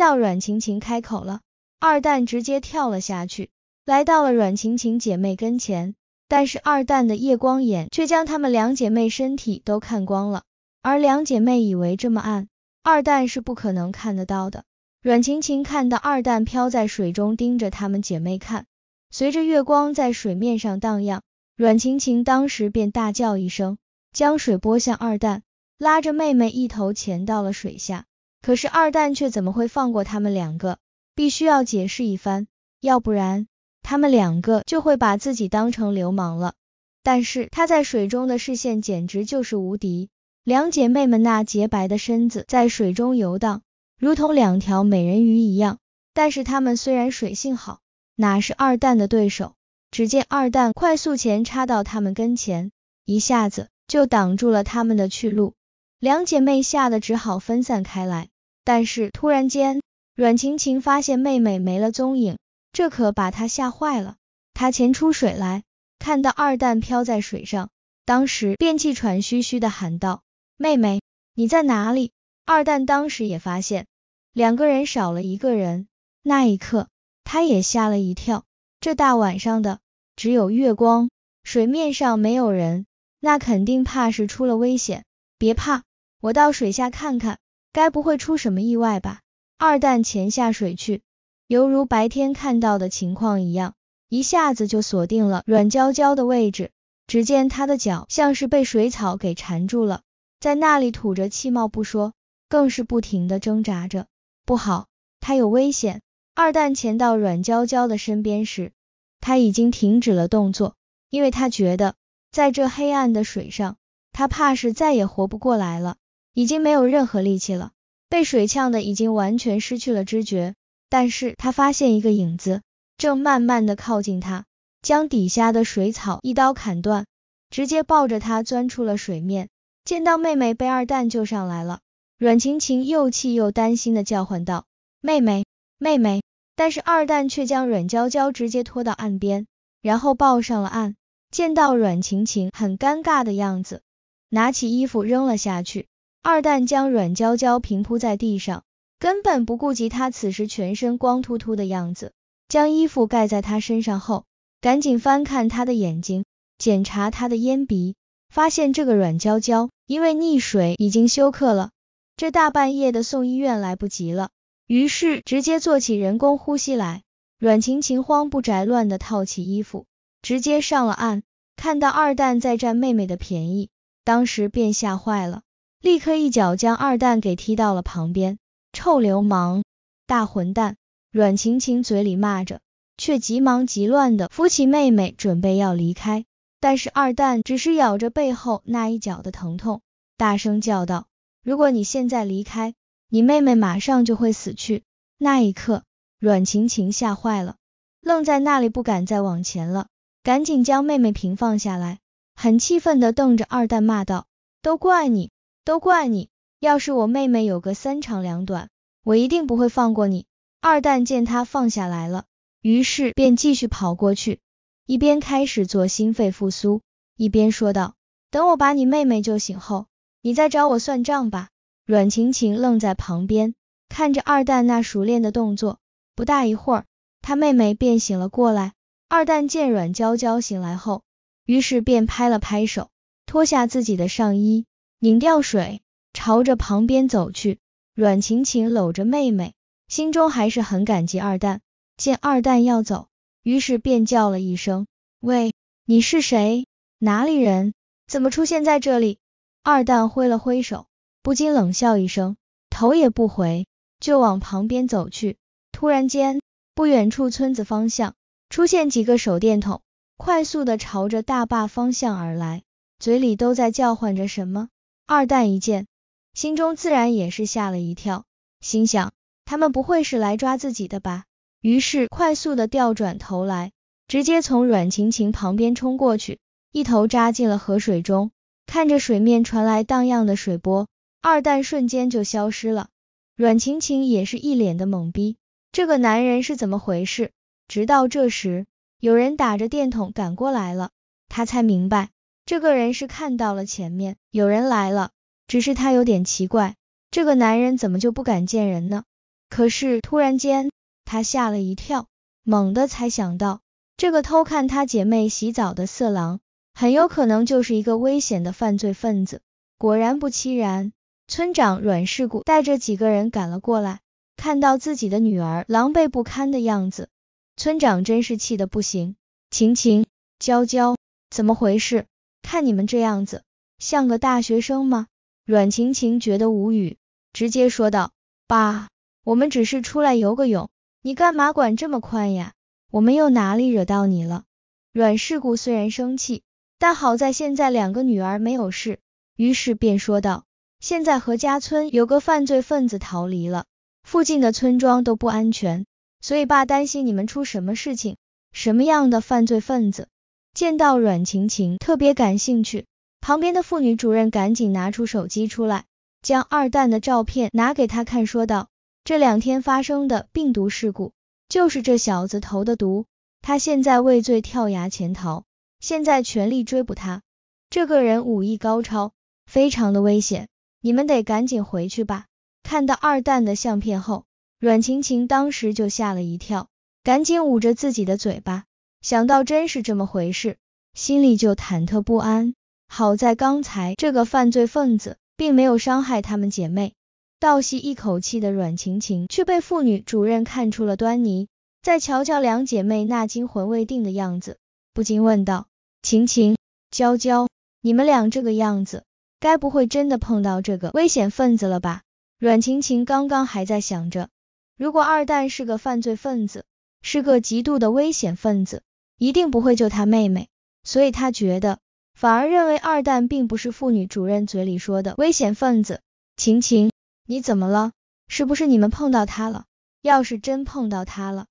到阮晴晴开口了，二蛋直接跳了下去，来到了阮晴晴姐妹跟前。但是二蛋的夜光眼却将她们两姐妹身体都看光了，而两姐妹以为这么暗，二蛋是不可能看得到的。阮晴晴看到二蛋飘在水中盯着她们姐妹看，随着月光在水面上荡漾，阮晴晴当时便大叫一声，将水拨向二蛋，拉着妹妹一头潜到了水下。可是二蛋却怎么会放过他们两个？必须要解释一番，要不然他们两个就会把自己当成流氓了。但是他在水中的视线简直就是无敌，两姐妹们那洁白的身子在水中游荡，如同两条美人鱼一样。但是他们虽然水性好，哪是二蛋的对手？只见二蛋快速前插到他们跟前，一下子就挡住了他们的去路。两姐妹吓得只好分散开来。但是突然间，阮晴晴发现妹妹没了踪影，这可把她吓坏了。她潜出水来，看到二蛋漂在水上，当时便气喘吁吁的喊道：“妹妹，你在哪里？”二蛋当时也发现，两个人少了一个人。那一刻，他也吓了一跳。这大晚上的，只有月光，水面上没有人，那肯定怕是出了危险。别怕，我到水下看看。该不会出什么意外吧？二蛋潜下水去，犹如白天看到的情况一样，一下子就锁定了阮娇娇的位置。只见她的脚像是被水草给缠住了，在那里吐着气冒不说，更是不停的挣扎着。不好，她有危险。二蛋潜到阮娇娇的身边时，他已经停止了动作，因为他觉得在这黑暗的水上，他怕是再也活不过来了。已经没有任何力气了，被水呛的已经完全失去了知觉。但是他发现一个影子，正慢慢的靠近他，将底下的水草一刀砍断，直接抱着他钻出了水面。见到妹妹被二蛋救上来了，阮晴晴又气又担心的叫唤道：“妹妹，妹妹！”但是二蛋却将阮娇娇直接拖到岸边，然后抱上了岸。见到阮晴晴很尴尬的样子，拿起衣服扔了下去。二蛋将阮娇娇平铺在地上，根本不顾及她此时全身光秃秃的样子，将衣服盖在她身上后，赶紧翻看她的眼睛，检查她的烟鼻，发现这个阮娇娇因为溺水已经休克了，这大半夜的送医院来不及了，于是直接做起人工呼吸来。阮晴晴慌不择乱的套起衣服，直接上了岸，看到二蛋在占妹妹的便宜，当时便吓坏了。立刻一脚将二蛋给踢到了旁边，臭流氓，大混蛋！阮晴晴嘴里骂着，却急忙急乱的扶起妹妹，准备要离开。但是二蛋只是咬着背后那一脚的疼痛，大声叫道：“如果你现在离开，你妹妹马上就会死去！”那一刻，阮晴晴吓坏了，愣在那里不敢再往前了，赶紧将妹妹平放下来，很气愤的瞪着二蛋骂道：“都怪你！”都怪你！要是我妹妹有个三长两短，我一定不会放过你。二蛋见他放下来了，于是便继续跑过去，一边开始做心肺复苏，一边说道：“等我把你妹妹救醒后，你再找我算账吧。”阮晴晴愣在旁边，看着二蛋那熟练的动作。不大一会儿，他妹妹便醒了过来。二蛋见阮娇娇醒来后，于是便拍了拍手，脱下自己的上衣。拧掉水，朝着旁边走去。阮晴晴搂着妹妹，心中还是很感激二蛋。见二蛋要走，于是便叫了一声：“喂，你是谁？哪里人？怎么出现在这里？”二蛋挥了挥手，不禁冷笑一声，头也不回，就往旁边走去。突然间，不远处村子方向出现几个手电筒，快速的朝着大坝方向而来，嘴里都在叫唤着什么。二蛋一见，心中自然也是吓了一跳，心想他们不会是来抓自己的吧？于是快速的调转头来，直接从阮晴晴旁边冲过去，一头扎进了河水中。看着水面传来荡漾的水波，二蛋瞬间就消失了。阮晴晴也是一脸的懵逼，这个男人是怎么回事？直到这时，有人打着电筒赶过来了，他才明白。这个人是看到了前面有人来了，只是他有点奇怪，这个男人怎么就不敢见人呢？可是突然间，他吓了一跳，猛地才想到，这个偷看他姐妹洗澡的色狼，很有可能就是一个危险的犯罪分子。果然不其然，村长阮世谷带着几个人赶了过来，看到自己的女儿狼狈不堪的样子，村长真是气得不行。晴晴、娇娇，怎么回事？看你们这样子，像个大学生吗？阮晴晴觉得无语，直接说道：“爸，我们只是出来游个泳，你干嘛管这么宽呀？我们又哪里惹到你了？”阮世谷虽然生气，但好在现在两个女儿没有事，于是便说道：“现在何家村有个犯罪分子逃离了，附近的村庄都不安全，所以爸担心你们出什么事情。什么样的犯罪分子？”见到阮晴晴特别感兴趣，旁边的妇女主任赶紧拿出手机出来，将二蛋的照片拿给他看，说道：“这两天发生的病毒事故，就是这小子投的毒，他现在畏罪跳崖潜逃，现在全力追捕他。这个人武艺高超，非常的危险，你们得赶紧回去吧。”看到二蛋的相片后，阮晴晴当时就吓了一跳，赶紧捂着自己的嘴巴。想到真是这么回事，心里就忐忑不安。好在刚才这个犯罪分子并没有伤害她们姐妹。倒吸一口气的阮晴晴却被妇女主任看出了端倪，再瞧瞧两姐妹那惊魂未定的样子，不禁问道：“晴晴，娇娇，你们俩这个样子，该不会真的碰到这个危险分子了吧？”阮晴晴刚刚还在想着，如果二蛋是个犯罪分子，是个极度的危险分子。一定不会救他妹妹，所以他觉得，反而认为二蛋并不是妇女主任嘴里说的危险分子。晴晴，你怎么了？是不是你们碰到他了？要是真碰到他了，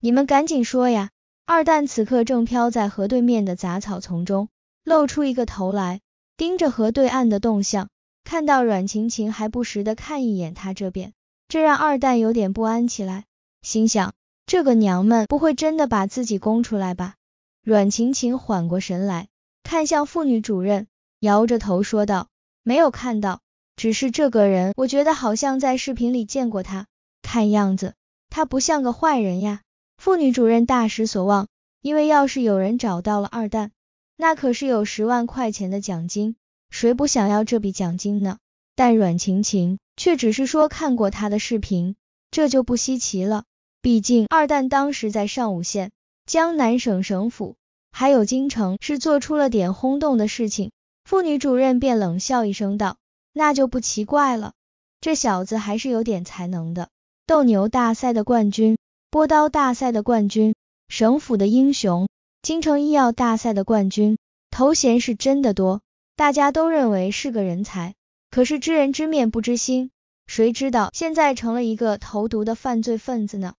你们赶紧说呀！二蛋此刻正飘在河对面的杂草丛中，露出一个头来，盯着河对岸的动向。看到阮晴晴还不时的看一眼他这边，这让二蛋有点不安起来，心想。这个娘们不会真的把自己供出来吧？阮晴晴缓过神来，看向妇女主任，摇着头说道：“没有看到，只是这个人，我觉得好像在视频里见过他。看样子，他不像个坏人呀。”妇女主任大失所望，因为要是有人找到了二蛋，那可是有十万块钱的奖金，谁不想要这笔奖金呢？但阮晴晴却只是说看过他的视频，这就不稀奇了。毕竟二蛋当时在上武县、江南省省府，还有京城是做出了点轰动的事情。妇女主任便冷笑一声道：“那就不奇怪了，这小子还是有点才能的。斗牛大赛的冠军，波刀大赛的冠军，省府的英雄，京城医药大赛的冠军，头衔是真的多。大家都认为是个人才，可是知人知面不知心，谁知道现在成了一个投毒的犯罪分子呢？”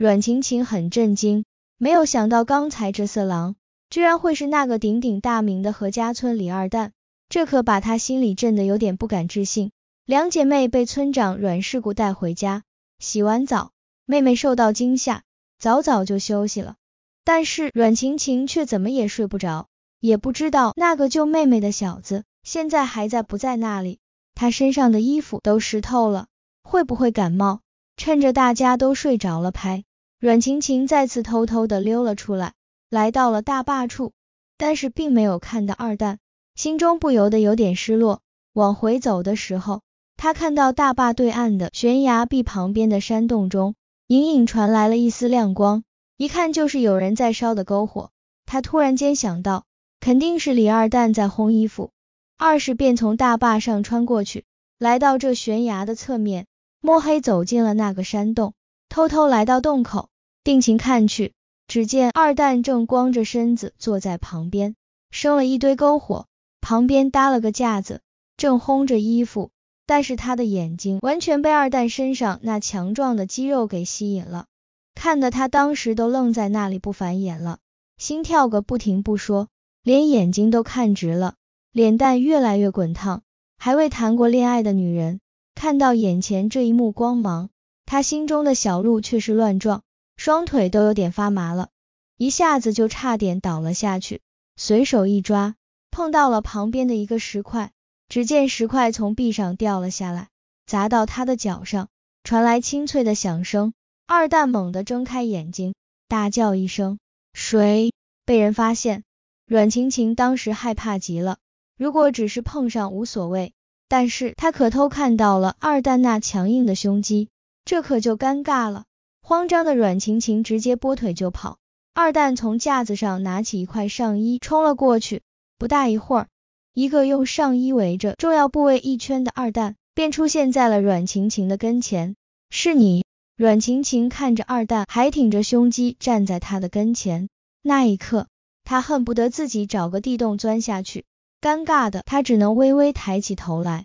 阮晴晴很震惊，没有想到刚才这色狼居然会是那个鼎鼎大名的何家村李二蛋，这可把她心里震得有点不敢置信。两姐妹被村长阮世谷带回家，洗完澡，妹妹受到惊吓，早早就休息了。但是阮晴晴却怎么也睡不着，也不知道那个救妹妹的小子现在还在不在那里。她身上的衣服都湿透了，会不会感冒？趁着大家都睡着了，拍。阮晴晴再次偷偷的溜了出来，来到了大坝处，但是并没有看到二蛋，心中不由得有点失落。往回走的时候，他看到大坝对岸的悬崖壁旁边的山洞中，隐隐传来了一丝亮光，一看就是有人在烧的篝火。他突然间想到，肯定是李二蛋在烘衣服，二是便从大坝上穿过去，来到这悬崖的侧面，摸黑走进了那个山洞。偷偷来到洞口，定睛看去，只见二蛋正光着身子坐在旁边，生了一堆篝火，旁边搭了个架子，正烘着衣服。但是他的眼睛完全被二蛋身上那强壮的肌肉给吸引了，看得他当时都愣在那里不繁衍了，心跳个不停不说，连眼睛都看直了，脸蛋越来越滚烫。还未谈过恋爱的女人，看到眼前这一幕光芒。他心中的小鹿却是乱撞，双腿都有点发麻了，一下子就差点倒了下去。随手一抓，碰到了旁边的一个石块，只见石块从壁上掉了下来，砸到他的脚上，传来清脆的响声。二蛋猛地睁开眼睛，大叫一声：“谁？”被人发现。阮晴晴当时害怕极了，如果只是碰上无所谓，但是她可偷看到了二蛋那强硬的胸肌。这可就尴尬了，慌张的阮晴晴直接拨腿就跑。二蛋从架子上拿起一块上衣，冲了过去。不大一会儿，一个用上衣围着重要部位一圈的二蛋，便出现在了阮晴晴的跟前。是你？阮晴晴看着二蛋，还挺着胸肌站在他的跟前。那一刻，他恨不得自己找个地洞钻下去。尴尬的他只能微微抬起头来，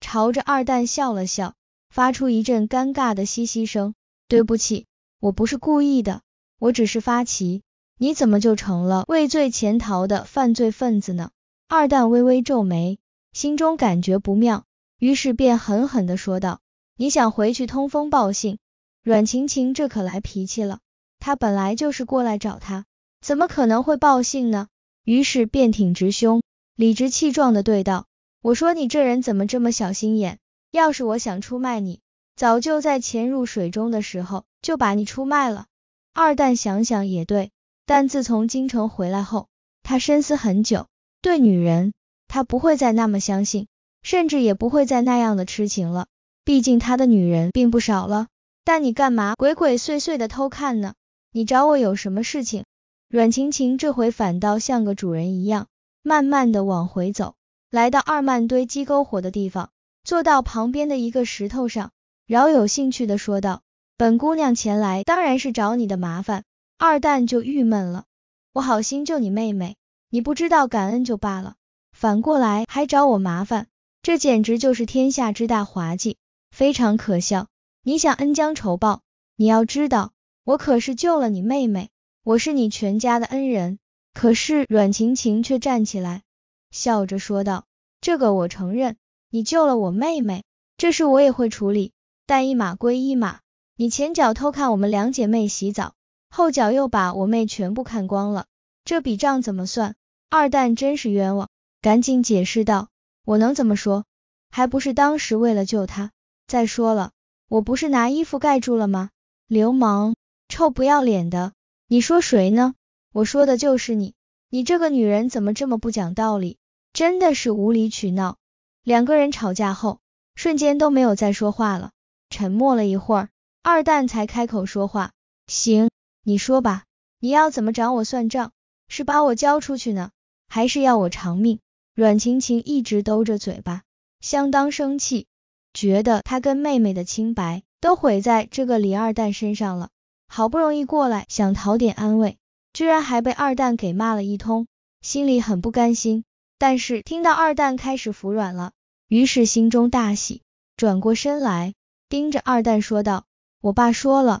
朝着二蛋笑了笑。发出一阵尴尬的嘻嘻声，对不起，我不是故意的，我只是发奇，你怎么就成了畏罪潜逃的犯罪分子呢？二蛋微微皱眉，心中感觉不妙，于是便狠狠的说道：“你想回去通风报信？”阮晴晴这可来脾气了，她本来就是过来找他，怎么可能会报信呢？于是便挺直胸，理直气壮的对道：“我说你这人怎么这么小心眼？”要是我想出卖你，早就在潜入水中的时候就把你出卖了。二蛋想想也对，但自从京城回来后，他深思很久，对女人他不会再那么相信，甚至也不会再那样的痴情了。毕竟他的女人并不少了。但你干嘛鬼鬼祟祟的偷看呢？你找我有什么事情？阮晴晴这回反倒像个主人一样，慢慢的往回走，来到二曼堆积篝火的地方。坐到旁边的一个石头上，饶有兴趣的说道：“本姑娘前来，当然是找你的麻烦。”二蛋就郁闷了：“我好心救你妹妹，你不知道感恩就罢了，反过来还找我麻烦，这简直就是天下之大滑稽，非常可笑。你想恩将仇报，你要知道，我可是救了你妹妹，我是你全家的恩人。”可是阮晴晴却站起来，笑着说道：“这个我承认。”你救了我妹妹，这事我也会处理，但一码归一码。你前脚偷看我们两姐妹洗澡，后脚又把我妹全部看光了，这笔账怎么算？二蛋真是冤枉，赶紧解释道。我能怎么说？还不是当时为了救她。再说了，我不是拿衣服盖住了吗？流氓，臭不要脸的！你说谁呢？我说的就是你，你这个女人怎么这么不讲道理，真的是无理取闹。两个人吵架后，瞬间都没有再说话了，沉默了一会儿，二蛋才开口说话：“行，你说吧，你要怎么找我算账？是把我交出去呢，还是要我偿命？”阮晴晴一直兜着嘴巴，相当生气，觉得她跟妹妹的清白都毁在这个李二蛋身上了。好不容易过来想讨点安慰，居然还被二蛋给骂了一通，心里很不甘心。但是听到二蛋开始服软了，于是心中大喜，转过身来盯着二蛋说道：“我爸说了，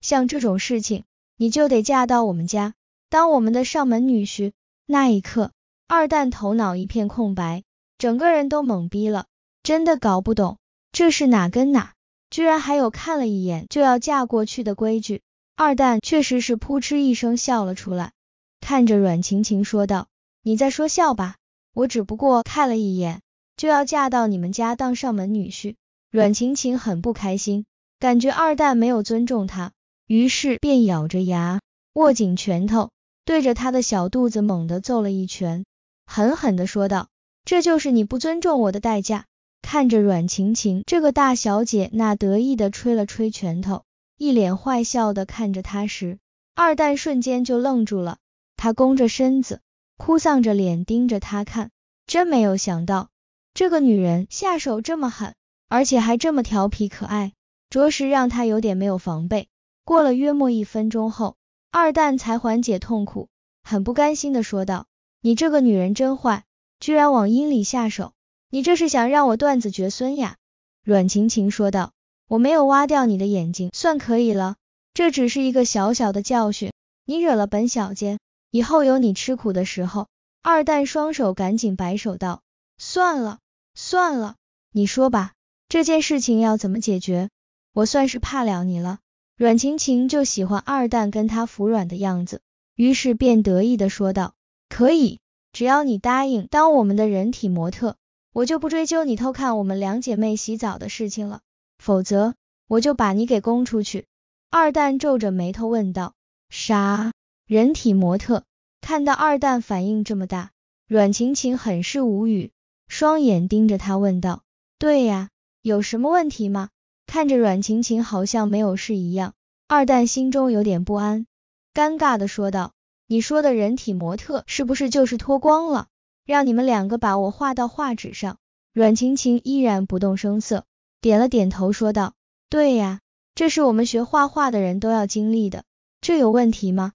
像这种事情，你就得嫁到我们家，当我们的上门女婿。”那一刻，二蛋头脑一片空白，整个人都懵逼了，真的搞不懂这是哪跟哪，居然还有看了一眼就要嫁过去的规矩。二蛋确实是扑哧一声笑了出来，看着阮晴晴说道：“你在说笑吧？”我只不过看了一眼，就要嫁到你们家当上门女婿，阮晴晴很不开心，感觉二蛋没有尊重她，于是便咬着牙，握紧拳头，对着他的小肚子猛地揍了一拳，狠狠地说道：“这就是你不尊重我的代价。”看着阮晴晴这个大小姐那得意的吹了吹拳头，一脸坏笑的看着她时，二蛋瞬间就愣住了，他弓着身子。哭丧着脸盯着他看，真没有想到这个女人下手这么狠，而且还这么调皮可爱，着实让他有点没有防备。过了约莫一分钟后，二蛋才缓解痛苦，很不甘心的说道：“你这个女人真坏，居然往阴里下手，你这是想让我断子绝孙呀？”阮晴晴说道：“我没有挖掉你的眼睛，算可以了，这只是一个小小的教训，你惹了本小姐。”以后有你吃苦的时候，二蛋双手赶紧摆手道：“算了，算了，你说吧，这件事情要怎么解决？我算是怕了你了。”阮晴晴就喜欢二蛋跟他服软的样子，于是便得意的说道：“可以，只要你答应当我们的人体模特，我就不追究你偷看我们两姐妹洗澡的事情了。否则，我就把你给供出去。”二蛋皱着眉头问道：“啥？”人体模特看到二蛋反应这么大，阮晴晴很是无语，双眼盯着他问道：“对呀，有什么问题吗？”看着阮晴晴好像没有事一样，二蛋心中有点不安，尴尬的说道：“你说的人体模特是不是就是脱光了，让你们两个把我画到画纸上？”阮晴晴依然不动声色，点了点头说道：“对呀，这是我们学画画的人都要经历的，这有问题吗？”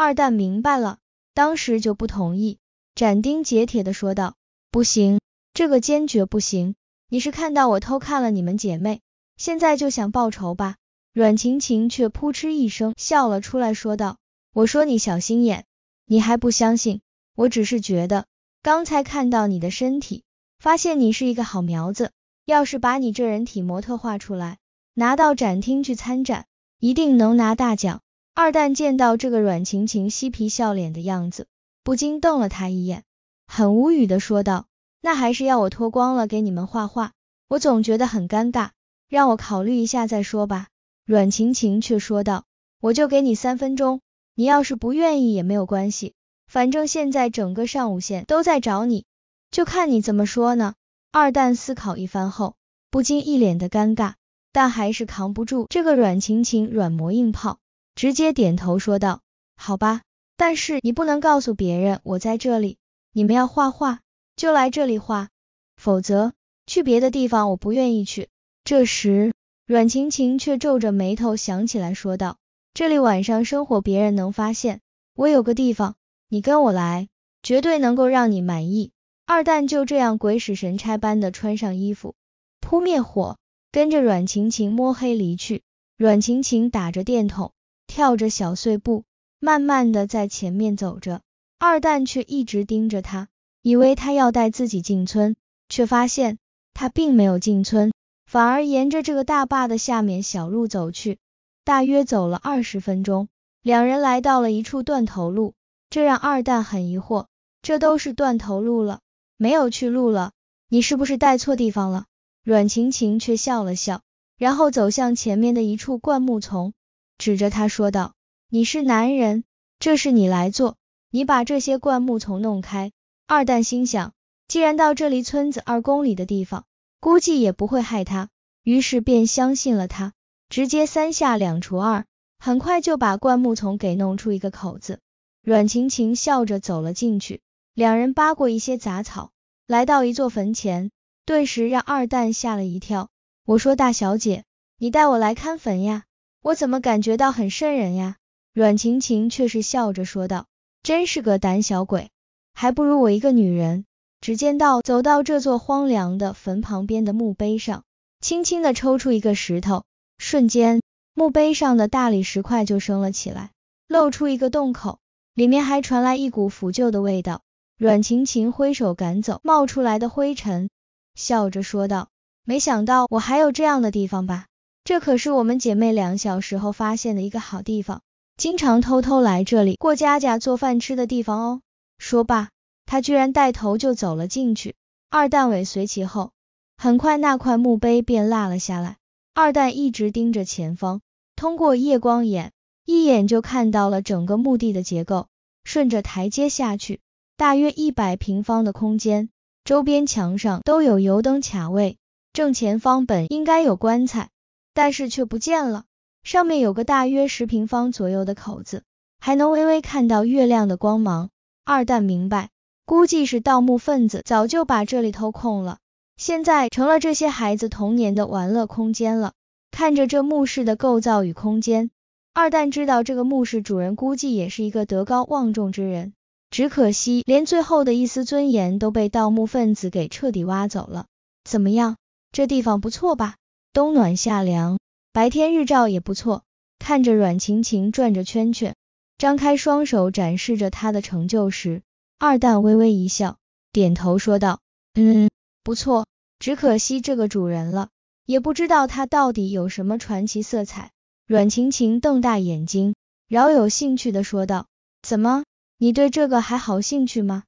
二蛋明白了，当时就不同意，斩钉截铁的说道：“不行，这个坚决不行！你是看到我偷看了你们姐妹，现在就想报仇吧？”阮晴晴却扑哧一声笑了出来，说道：“我说你小心眼，你还不相信？我只是觉得，刚才看到你的身体，发现你是一个好苗子，要是把你这人体模特画出来，拿到展厅去参展，一定能拿大奖。”二蛋见到这个阮晴晴嬉皮笑脸的样子，不禁瞪了他一眼，很无语的说道：“那还是要我脱光了给你们画画，我总觉得很尴尬，让我考虑一下再说吧。”阮晴晴却说道：“我就给你三分钟，你要是不愿意也没有关系，反正现在整个上午线都在找你，就看你怎么说呢。”二蛋思考一番后，不禁一脸的尴尬，但还是扛不住这个阮晴晴软磨硬泡。直接点头说道：“好吧，但是你不能告诉别人我在这里。你们要画画就来这里画，否则去别的地方我不愿意去。”这时，阮晴晴却皱着眉头想起来说道：“这里晚上生火，别人能发现。我有个地方，你跟我来，绝对能够让你满意。”二蛋就这样鬼使神差般的穿上衣服，扑灭火，跟着阮晴晴摸黑离去。阮晴晴打着电筒。跳着小碎步，慢慢的在前面走着，二蛋却一直盯着他，以为他要带自己进村，却发现他并没有进村，反而沿着这个大坝的下面小路走去。大约走了二十分钟，两人来到了一处断头路，这让二蛋很疑惑，这都是断头路了，没有去路了，你是不是带错地方了？阮晴晴却笑了笑，然后走向前面的一处灌木丛。指着他说道：“你是男人，这事你来做。你把这些灌木丛弄开。”二蛋心想，既然到这离村子二公里的地方，估计也不会害他，于是便相信了他，直接三下两除二，很快就把灌木丛给弄出一个口子。阮晴晴笑着走了进去，两人扒过一些杂草，来到一座坟前，顿时让二蛋吓了一跳。“我说大小姐，你带我来看坟呀？”我怎么感觉到很瘆人呀？阮晴晴却是笑着说道：“真是个胆小鬼，还不如我一个女人。”只见道走到这座荒凉的坟旁边的墓碑上，轻轻的抽出一个石头，瞬间墓碑上的大理石块就升了起来，露出一个洞口，里面还传来一股腐旧的味道。阮晴晴挥手赶走冒出来的灰尘，笑着说道：“没想到我还有这样的地方吧？”这可是我们姐妹俩小时候发现的一个好地方，经常偷偷来这里过家家、做饭吃的地方哦。说罢，他居然带头就走了进去，二蛋尾随其后。很快，那块墓碑便落了下来。二蛋一直盯着前方，通过夜光眼，一眼就看到了整个墓地的结构。顺着台阶下去，大约一百平方的空间，周边墙上都有油灯卡位。正前方本应该有棺材。但是却不见了，上面有个大约十平方左右的口子，还能微微看到月亮的光芒。二蛋明白，估计是盗墓分子早就把这里偷空了，现在成了这些孩子童年的玩乐空间了。看着这墓室的构造与空间，二蛋知道这个墓室主人估计也是一个德高望重之人，只可惜连最后的一丝尊严都被盗墓分子给彻底挖走了。怎么样，这地方不错吧？冬暖夏凉，白天日照也不错。看着阮晴晴转着圈圈，张开双手展示着她的成就时，二蛋微微一笑，点头说道：“嗯，不错。只可惜这个主人了，也不知道他到底有什么传奇色彩。”阮晴晴瞪大眼睛，饶有兴趣的说道：“怎么，你对这个还好兴趣吗？”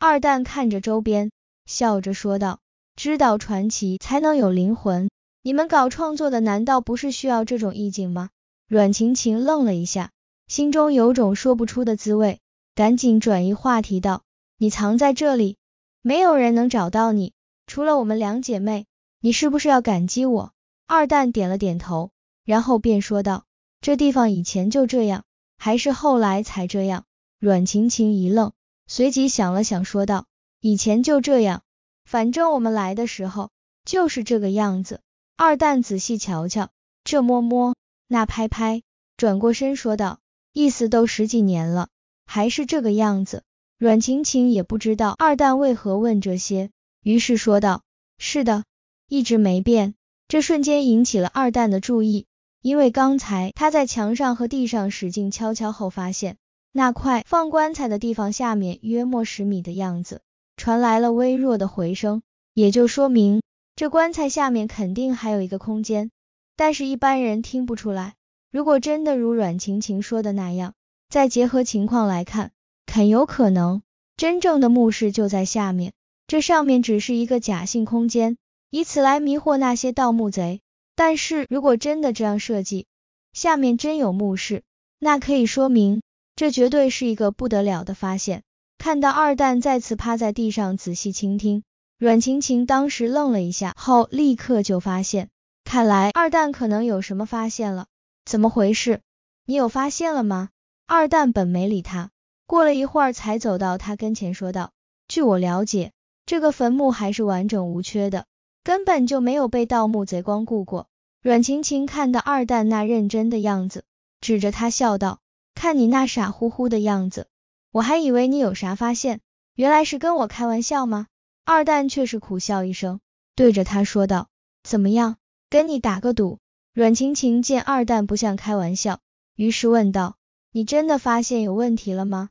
二蛋看着周边，笑着说道：“知道传奇，才能有灵魂。”你们搞创作的难道不是需要这种意境吗？阮晴晴愣了一下，心中有种说不出的滋味，赶紧转移话题道：“你藏在这里，没有人能找到你，除了我们两姐妹。你是不是要感激我？”二蛋点了点头，然后便说道：“这地方以前就这样，还是后来才这样？”阮晴晴一愣，随即想了想说道：“以前就这样，反正我们来的时候就是这个样子。”二蛋仔细瞧瞧，这摸摸，那拍拍，转过身说道：“意思都十几年了，还是这个样子。”阮晴晴也不知道二蛋为何问这些，于是说道：“是的，一直没变。”这瞬间引起了二蛋的注意，因为刚才他在墙上和地上使劲敲敲后，发现那块放棺材的地方下面约莫十米的样子，传来了微弱的回声，也就说明。这棺材下面肯定还有一个空间，但是一般人听不出来。如果真的如阮晴晴说的那样，再结合情况来看，很有可能真正的墓室就在下面，这上面只是一个假性空间，以此来迷惑那些盗墓贼。但是如果真的这样设计，下面真有墓室，那可以说明这绝对是一个不得了的发现。看到二蛋再次趴在地上仔细倾听。阮晴晴当时愣了一下，后立刻就发现，看来二蛋可能有什么发现了，怎么回事？你有发现了吗？二蛋本没理他，过了一会儿才走到他跟前说道：“据我了解，这个坟墓还是完整无缺的，根本就没有被盗墓贼光顾过。”阮晴晴看到二蛋那认真的样子，指着他笑道：“看你那傻乎乎的样子，我还以为你有啥发现，原来是跟我开玩笑吗？”二蛋却是苦笑一声，对着他说道：“怎么样，跟你打个赌？”阮晴晴见二蛋不像开玩笑，于是问道：“你真的发现有问题了吗？”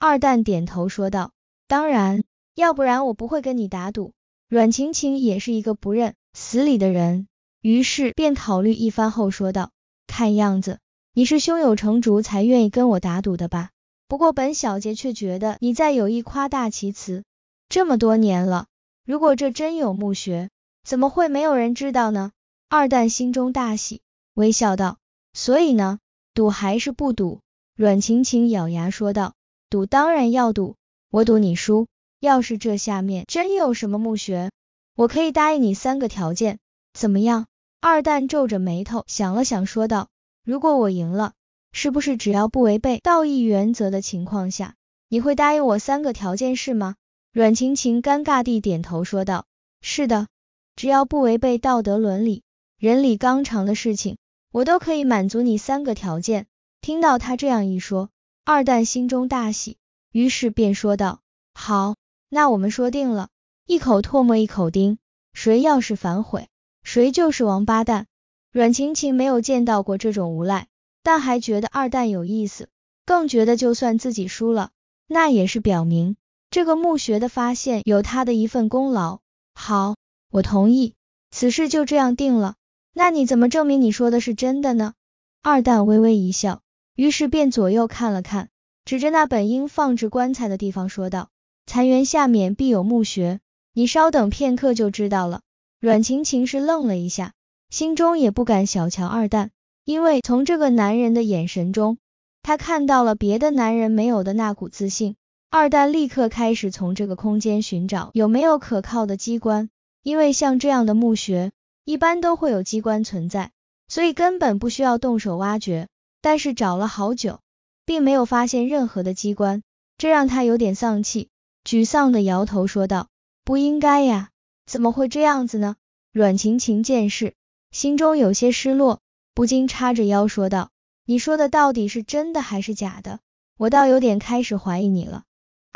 二蛋点头说道：“当然，要不然我不会跟你打赌。”阮晴晴也是一个不认死理的人，于是便考虑一番后说道：“看样子你是胸有成竹才愿意跟我打赌的吧？不过本小姐却觉得你在有意夸大其词。”这么多年了，如果这真有墓穴，怎么会没有人知道呢？二蛋心中大喜，微笑道：“所以呢，赌还是不赌？”阮晴晴咬牙说道：“赌当然要赌，我赌你输。要是这下面真有什么墓穴，我可以答应你三个条件，怎么样？”二蛋皱着眉头想了想，说道：“如果我赢了，是不是只要不违背道义原则的情况下，你会答应我三个条件是吗？”阮晴晴尴尬地点头说道：“是的，只要不违背道德伦理、人理纲常的事情，我都可以满足你三个条件。”听到他这样一说，二蛋心中大喜，于是便说道：“好，那我们说定了，一口唾沫一口钉，谁要是反悔，谁就是王八蛋。”阮晴晴没有见到过这种无赖，但还觉得二蛋有意思，更觉得就算自己输了，那也是表明。这个墓穴的发现有他的一份功劳。好，我同意，此事就这样定了。那你怎么证明你说的是真的呢？二蛋微微一笑，于是便左右看了看，指着那本应放置棺材的地方说道：“残垣下面必有墓穴，你稍等片刻就知道了。”阮晴晴是愣了一下，心中也不敢小瞧二蛋，因为从这个男人的眼神中，她看到了别的男人没有的那股自信。二蛋立刻开始从这个空间寻找有没有可靠的机关，因为像这样的墓穴一般都会有机关存在，所以根本不需要动手挖掘。但是找了好久，并没有发现任何的机关，这让他有点丧气，沮丧的摇头说道：“不应该呀，怎么会这样子呢？”阮晴晴见势，心中有些失落，不禁叉着腰说道：“你说的到底是真的还是假的？我倒有点开始怀疑你了。”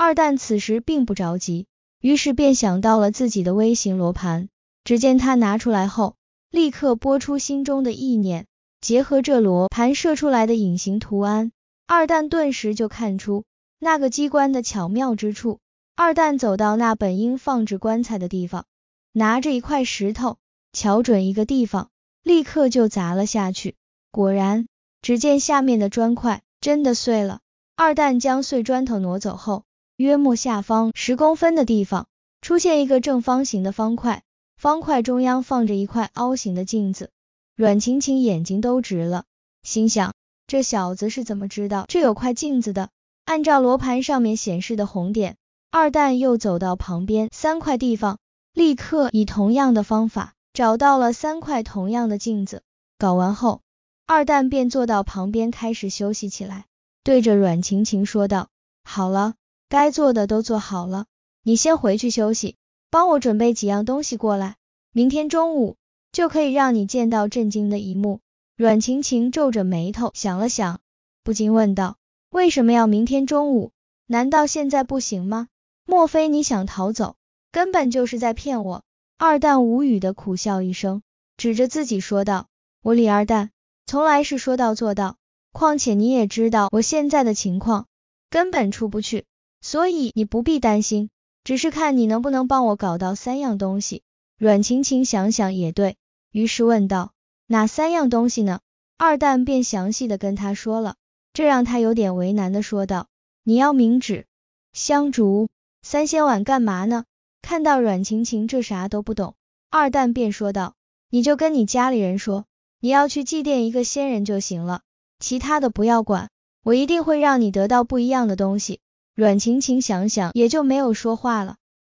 二蛋此时并不着急，于是便想到了自己的微型罗盘。只见他拿出来后，立刻播出心中的意念，结合这罗盘射出来的隐形图案，二蛋顿时就看出那个机关的巧妙之处。二蛋走到那本应放置棺材的地方，拿着一块石头，瞧准一个地方，立刻就砸了下去。果然，只见下面的砖块真的碎了。二蛋将碎砖头挪走后。约莫下方十公分的地方，出现一个正方形的方块，方块中央放着一块凹形的镜子。阮晴晴眼睛都直了，心想这小子是怎么知道这有块镜子的？按照罗盘上面显示的红点，二蛋又走到旁边三块地方，立刻以同样的方法找到了三块同样的镜子。搞完后，二蛋便坐到旁边开始休息起来，对着阮晴晴说道：“好了。”该做的都做好了，你先回去休息，帮我准备几样东西过来，明天中午就可以让你见到震惊的一幕。阮晴晴皱着眉头想了想，不禁问道：“为什么要明天中午？难道现在不行吗？莫非你想逃走？根本就是在骗我！”二蛋无语的苦笑一声，指着自己说道：“我李二蛋从来是说到做到，况且你也知道我现在的情况，根本出不去。”所以你不必担心，只是看你能不能帮我搞到三样东西。阮晴晴想想也对，于是问道：哪三样东西呢？二蛋便详细的跟他说了，这让他有点为难的说道：你要冥纸、香烛、三仙碗干嘛呢？看到阮晴晴这啥都不懂，二蛋便说道：你就跟你家里人说，你要去祭奠一个仙人就行了，其他的不要管，我一定会让你得到不一样的东西。阮晴晴想想，也就没有说话了，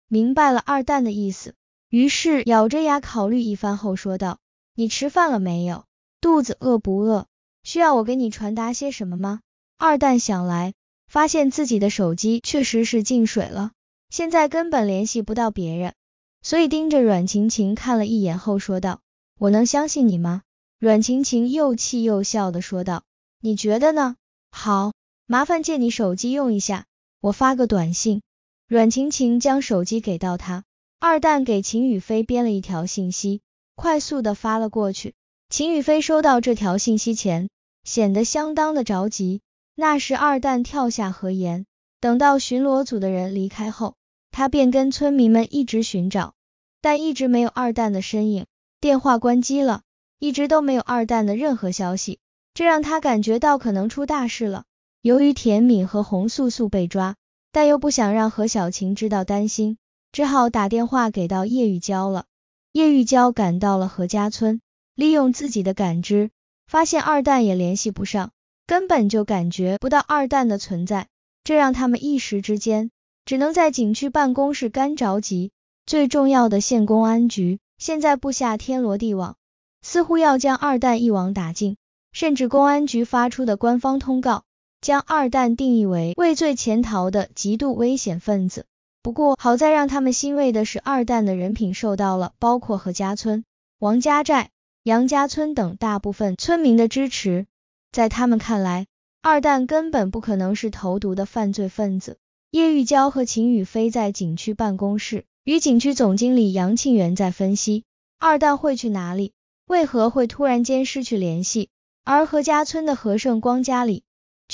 明白了二蛋的意思，于是咬着牙考虑一番后说道：“你吃饭了没有？肚子饿不饿？需要我给你传达些什么吗？”二蛋想来，发现自己的手机确实是进水了，现在根本联系不到别人，所以盯着阮晴晴看了一眼后说道：“我能相信你吗？”阮晴晴又气又笑的说道：“你觉得呢？”好，麻烦借你手机用一下。我发个短信。阮晴晴将手机给到他，二蛋给秦宇飞编了一条信息，快速的发了过去。秦宇飞收到这条信息前，显得相当的着急。那时二蛋跳下河沿，等到巡逻组的人离开后，他便跟村民们一直寻找，但一直没有二蛋的身影。电话关机了，一直都没有二蛋的任何消息，这让他感觉到可能出大事了。由于田敏和洪素素被抓，但又不想让何小琴知道担心，只好打电话给到叶玉娇了。叶玉娇赶到了何家村，利用自己的感知，发现二蛋也联系不上，根本就感觉不到二蛋的存在，这让他们一时之间只能在景区办公室干着急。最重要的县公安局现在布下天罗地网，似乎要将二蛋一网打尽，甚至公安局发出的官方通告。将二蛋定义为畏罪潜逃的极度危险分子。不过好在让他们欣慰的是，二蛋的人品受到了包括何家村、王家寨、杨家村等大部分村民的支持。在他们看来，二蛋根本不可能是投毒的犯罪分子。叶玉娇和秦雨飞在景区办公室与景区总经理杨庆元在分析二蛋会去哪里，为何会突然间失去联系。而何家村的何胜光家里。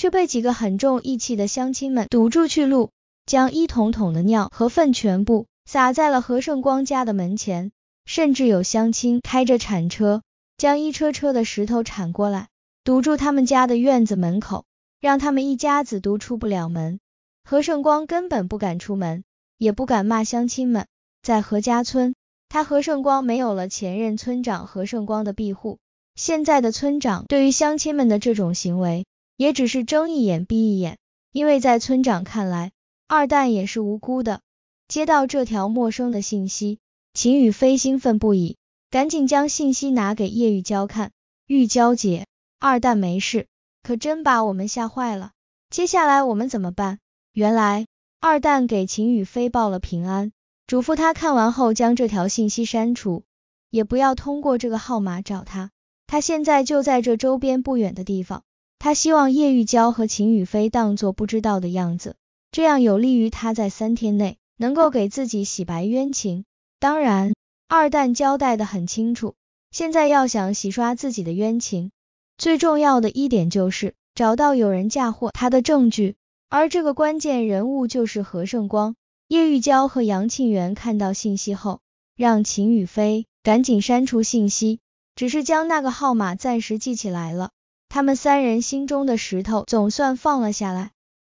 却被几个很重义气的乡亲们堵住去路，将一桶桶的尿和粪全部撒在了何胜光家的门前，甚至有乡亲开着铲车，将一车车的石头铲过来，堵住他们家的院子门口，让他们一家子都出不了门。何胜光根本不敢出门，也不敢骂乡亲们。在何家村，他何胜光没有了前任村长何胜光的庇护，现在的村长对于乡亲们的这种行为。也只是睁一眼闭一眼，因为在村长看来，二蛋也是无辜的。接到这条陌生的信息，秦雨飞兴奋不已，赶紧将信息拿给叶玉娇看。玉娇姐，二蛋没事，可真把我们吓坏了。接下来我们怎么办？原来二蛋给秦雨飞报了平安，嘱咐他看完后将这条信息删除，也不要通过这个号码找他。他现在就在这周边不远的地方。他希望叶玉娇和秦雨飞当作不知道的样子，这样有利于他在三天内能够给自己洗白冤情。当然，二蛋交代的很清楚，现在要想洗刷自己的冤情，最重要的一点就是找到有人嫁祸他的证据，而这个关键人物就是何胜光。叶玉娇和杨庆元看到信息后，让秦雨飞赶紧删除信息，只是将那个号码暂时记起来了。他们三人心中的石头总算放了下来，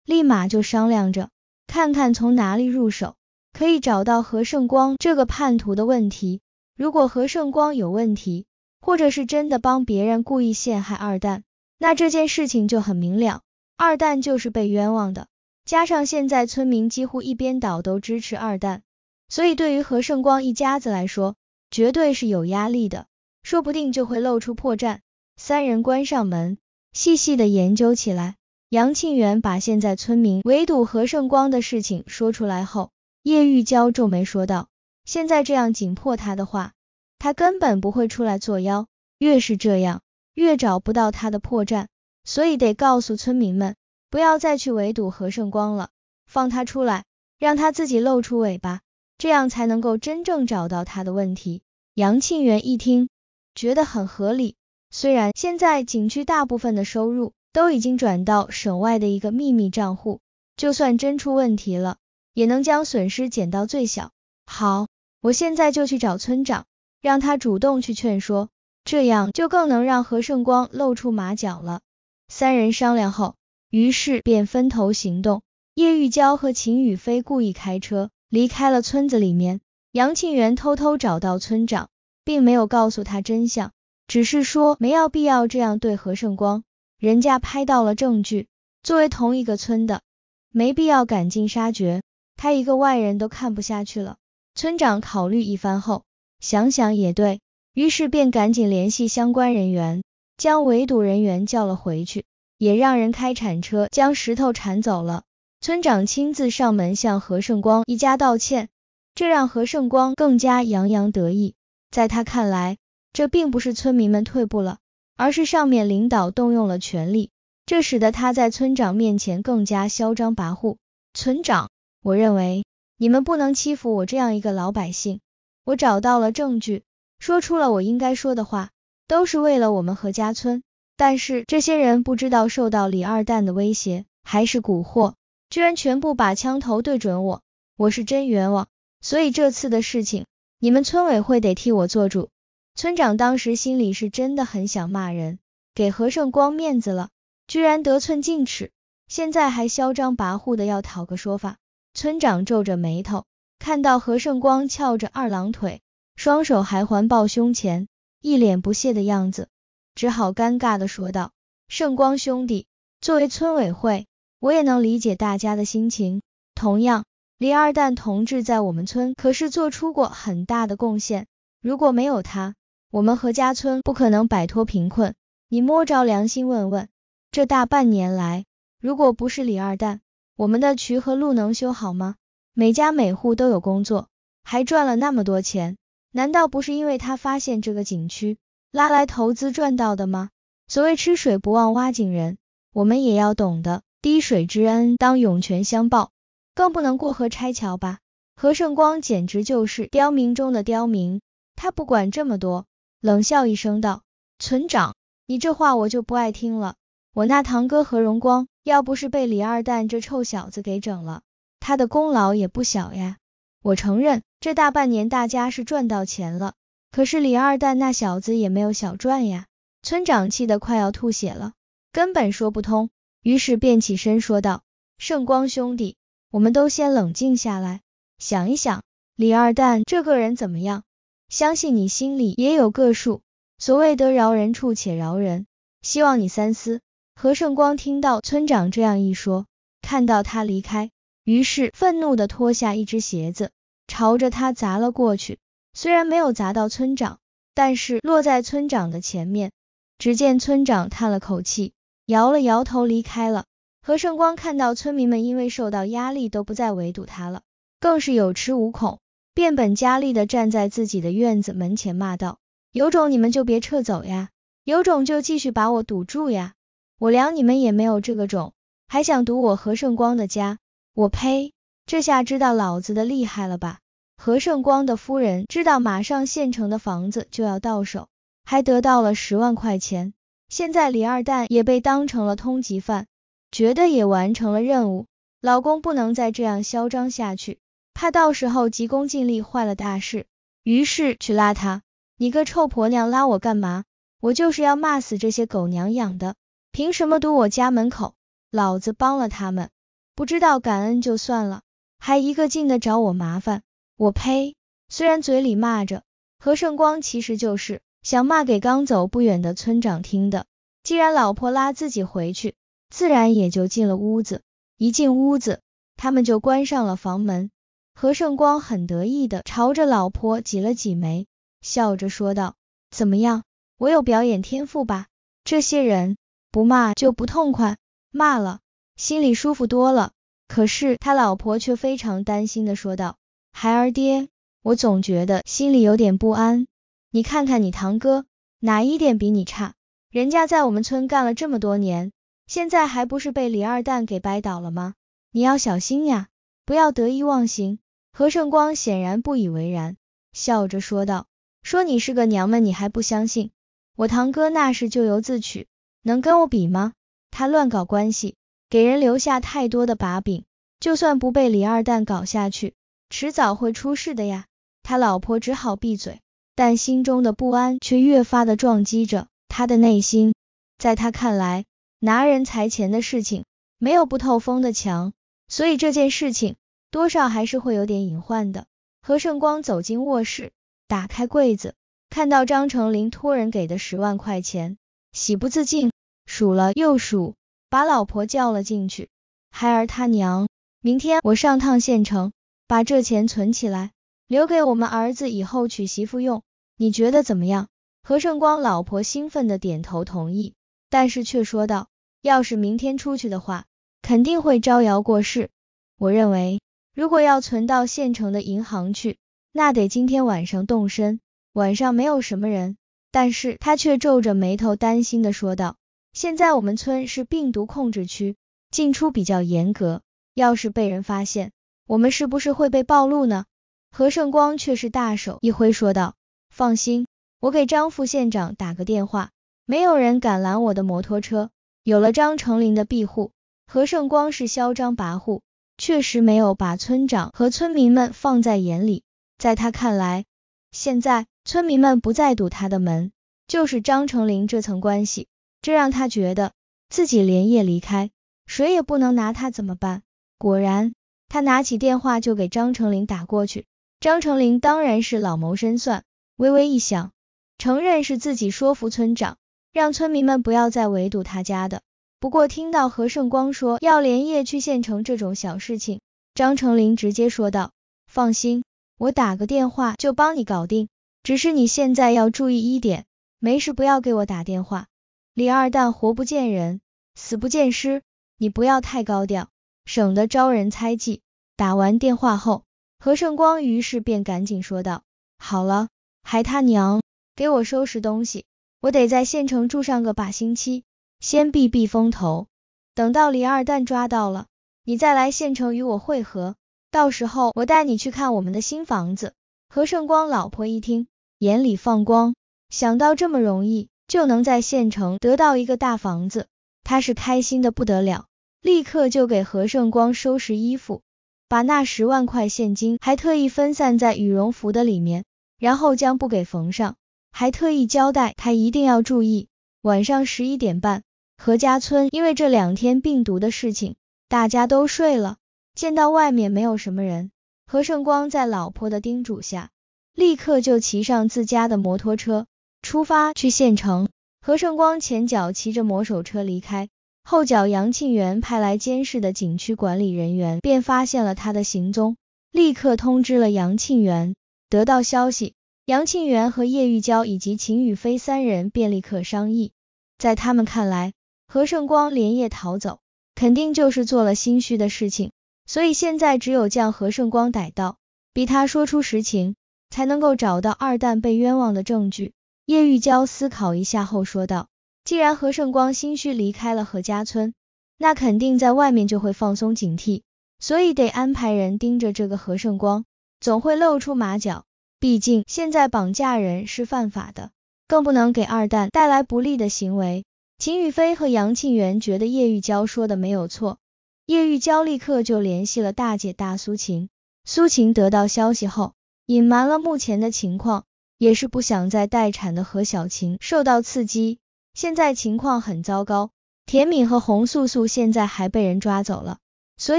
立马就商量着，看看从哪里入手，可以找到何胜光这个叛徒的问题。如果何胜光有问题，或者是真的帮别人故意陷害二蛋，那这件事情就很明了，二蛋就是被冤枉的。加上现在村民几乎一边倒都支持二蛋，所以对于何胜光一家子来说，绝对是有压力的，说不定就会露出破绽。三人关上门，细细的研究起来。杨庆元把现在村民围堵何胜光的事情说出来后，叶玉娇皱眉说道：“现在这样紧迫他的话，他根本不会出来作妖。越是这样，越找不到他的破绽。所以得告诉村民们，不要再去围堵何胜光了，放他出来，让他自己露出尾巴，这样才能够真正找到他的问题。”杨庆元一听，觉得很合理。虽然现在景区大部分的收入都已经转到省外的一个秘密账户，就算真出问题了，也能将损失减到最小。好，我现在就去找村长，让他主动去劝说，这样就更能让何胜光露出马脚了。三人商量后，于是便分头行动。叶玉娇和秦雨飞故意开车离开了村子里面，杨庆元偷偷找到村长，并没有告诉他真相。只是说没要必要这样对何胜光，人家拍到了证据，作为同一个村的，没必要赶尽杀绝。他一个外人都看不下去了。村长考虑一番后，想想也对，于是便赶紧联系相关人员，将围堵人员叫了回去，也让人开铲车将石头铲走了。村长亲自上门向何胜光一家道歉，这让何胜光更加洋洋得意。在他看来。这并不是村民们退步了，而是上面领导动用了权力，这使得他在村长面前更加嚣张跋扈。村长，我认为你们不能欺负我这样一个老百姓。我找到了证据，说出了我应该说的话，都是为了我们何家村。但是这些人不知道受到李二蛋的威胁还是蛊惑，居然全部把枪头对准我，我是真冤枉。所以这次的事情，你们村委会得替我做主。村长当时心里是真的很想骂人，给何胜光面子了，居然得寸进尺，现在还嚣张跋扈的要讨个说法。村长皱着眉头，看到何胜光翘着二郎腿，双手还环抱胸前，一脸不屑的样子，只好尴尬的说道：“圣光兄弟，作为村委会，我也能理解大家的心情。同样，李二蛋同志在我们村可是做出过很大的贡献，如果没有他。”我们何家村不可能摆脱贫困，你摸着良心问问，这大半年来，如果不是李二蛋，我们的渠和路能修好吗？每家每户都有工作，还赚了那么多钱，难道不是因为他发现这个景区，拉来投资赚到的吗？所谓吃水不忘挖井人，我们也要懂得滴水之恩当涌泉相报，更不能过河拆桥吧？何胜光简直就是刁民中的刁民，他不管这么多。冷笑一声道：“村长，你这话我就不爱听了。我那堂哥何荣光，要不是被李二蛋这臭小子给整了，他的功劳也不小呀。我承认这大半年大家是赚到钱了，可是李二蛋那小子也没有小赚呀。”村长气得快要吐血了，根本说不通，于是便起身说道：“圣光兄弟，我们都先冷静下来，想一想李二蛋这个人怎么样。”相信你心里也有个数。所谓得饶人处且饶人，希望你三思。何胜光听到村长这样一说，看到他离开，于是愤怒的脱下一只鞋子，朝着他砸了过去。虽然没有砸到村长，但是落在村长的前面。只见村长叹了口气，摇了摇头，离开了。何胜光看到村民们因为受到压力都不再围堵他了，更是有恃无恐。变本加厉的站在自己的院子门前骂道：“有种你们就别撤走呀，有种就继续把我堵住呀！我量你们也没有这个种，还想堵我何圣光的家？我呸！这下知道老子的厉害了吧？”何圣光的夫人知道马上县城的房子就要到手，还得到了十万块钱。现在李二蛋也被当成了通缉犯，觉得也完成了任务。老公不能再这样嚣张下去。怕到时候急功近利坏了大事，于是去拉他。你个臭婆娘，拉我干嘛？我就是要骂死这些狗娘养的！凭什么堵我家门口？老子帮了他们，不知道感恩就算了，还一个劲的找我麻烦。我呸！虽然嘴里骂着，何胜光其实就是想骂给刚走不远的村长听的。既然老婆拉自己回去，自然也就进了屋子。一进屋子，他们就关上了房门。何胜光很得意的朝着老婆挤了挤眉，笑着说道：“怎么样，我有表演天赋吧？这些人不骂就不痛快，骂了心里舒服多了。”可是他老婆却非常担心的说道：“孩儿爹，我总觉得心里有点不安。你看看你堂哥，哪一点比你差？人家在我们村干了这么多年，现在还不是被李二蛋给掰倒了吗？你要小心呀。”不要得意忘形，何胜光显然不以为然，笑着说道：“说你是个娘们，你还不相信？我堂哥那是咎由自取，能跟我比吗？他乱搞关系，给人留下太多的把柄，就算不被李二蛋搞下去，迟早会出事的呀。”他老婆只好闭嘴，但心中的不安却越发的撞击着他的内心。在他看来，拿人财钱的事情，没有不透风的墙。所以这件事情多少还是会有点隐患的。何胜光走进卧室，打开柜子，看到张成林托人给的十万块钱，喜不自禁，数了又数，把老婆叫了进去：“孩儿他娘，明天我上趟县城，把这钱存起来，留给我们儿子以后娶媳妇用，你觉得怎么样？”何胜光老婆兴奋的点头同意，但是却说道：“要是明天出去的话。”肯定会招摇过市。我认为，如果要存到县城的银行去，那得今天晚上动身。晚上没有什么人，但是他却皱着眉头，担心的说道：“现在我们村是病毒控制区，进出比较严格。要是被人发现，我们是不是会被暴露呢？”何胜光却是大手一挥，说道：“放心，我给张副县长打个电话，没有人敢拦我的摩托车。有了张成林的庇护。”何胜光是嚣张跋扈，确实没有把村长和村民们放在眼里。在他看来，现在村民们不再堵他的门，就是张成林这层关系，这让他觉得自己连夜离开，谁也不能拿他怎么办。果然，他拿起电话就给张成林打过去。张成林当然是老谋深算，微微一想，承认是自己说服村长，让村民们不要再围堵他家的。不过听到何胜光说要连夜去县城这种小事情，张成林直接说道：“放心，我打个电话就帮你搞定。只是你现在要注意一点，没事不要给我打电话。李二蛋活不见人，死不见尸，你不要太高调，省得招人猜忌。”打完电话后，何胜光于是便赶紧说道：“好了，还他娘，给我收拾东西，我得在县城住上个把星期。”先避避风头，等到李二蛋抓到了，你再来县城与我会合。到时候我带你去看我们的新房子。何胜光老婆一听，眼里放光，想到这么容易就能在县城得到一个大房子，他是开心的不得了，立刻就给何胜光收拾衣服，把那十万块现金还特意分散在羽绒服的里面，然后将布给缝上，还特意交代他一定要注意晚上十一点半。何家村因为这两天病毒的事情，大家都睡了。见到外面没有什么人，何胜光在老婆的叮嘱下，立刻就骑上自家的摩托车出发去县城。何胜光前脚骑着摩托车离开，后脚杨庆元派来监视的景区管理人员便发现了他的行踪，立刻通知了杨庆元。得到消息，杨庆元和叶玉娇以及秦宇飞三人便立刻商议，在他们看来。何圣光连夜逃走，肯定就是做了心虚的事情，所以现在只有将何圣光逮到，逼他说出实情，才能够找到二蛋被冤枉的证据。叶玉娇思考一下后说道：“既然何圣光心虚离开了何家村，那肯定在外面就会放松警惕，所以得安排人盯着这个何圣光，总会露出马脚。毕竟现在绑架人是犯法的，更不能给二蛋带来不利的行为。”秦雨飞和杨庆元觉得叶玉娇说的没有错，叶玉娇立刻就联系了大姐大苏晴。苏晴得到消息后，隐瞒了目前的情况，也是不想在待产的何小琴受到刺激。现在情况很糟糕，田敏和洪素素现在还被人抓走了，所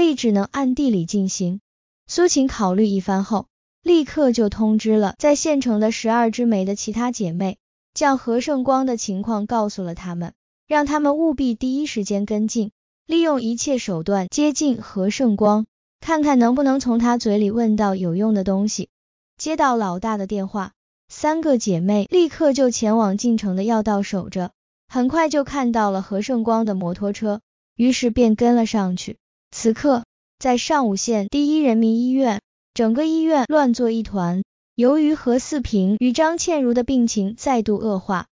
以只能暗地里进行。苏晴考虑一番后，立刻就通知了在县城的十二枝梅的其他姐妹，将何胜光的情况告诉了他们。让他们务必第一时间跟进，利用一切手段接近何圣光，看看能不能从他嘴里问到有用的东西。接到老大的电话，三个姐妹立刻就前往进城的要道守着，很快就看到了何圣光的摩托车，于是便跟了上去。此刻，在上武县第一人民医院，整个医院乱作一团。由于何四平与张倩茹的病情再度恶化，